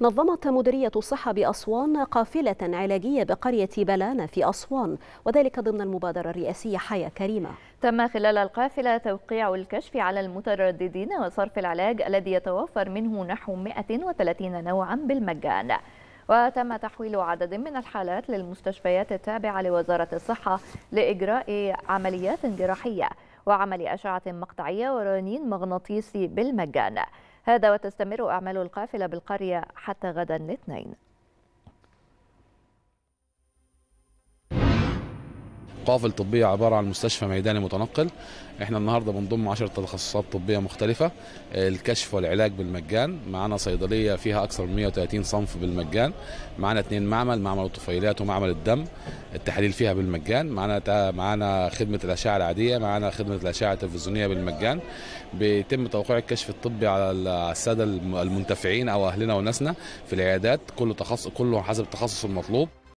نظمت مديرية الصحة بأسوان قافلة علاجية بقرية بلانة في أسوان وذلك ضمن المبادرة الرئاسية حياة كريمة تم خلال القافلة توقيع الكشف على المترددين وصرف العلاج الذي يتوفر منه نحو 130 نوعا بالمجان وتم تحويل عدد من الحالات للمستشفيات التابعة لوزارة الصحة لإجراء عمليات جراحية وعمل أشعة مقطعية ورنين مغناطيسي بالمجان هذا وتستمر أعمال القافلة بالقرية حتى غدا الاثنين قافل طبيه عباره عن مستشفى ميداني متنقل احنا النهارده بنضم 10 تخصصات طبيه مختلفه الكشف والعلاج بالمجان معانا صيدليه فيها اكثر من 130 صنف بالمجان معانا اثنين معمل معمل الطفيلات ومعمل الدم التحاليل فيها بالمجان معانا معانا خدمه الاشعه العاديه معانا خدمه الاشعه التلفزيونيه بالمجان بيتم توقيع الكشف الطبي على الساده المنتفعين او اهلنا وناسنا في العيادات كل تخصص كله حسب التخصص المطلوب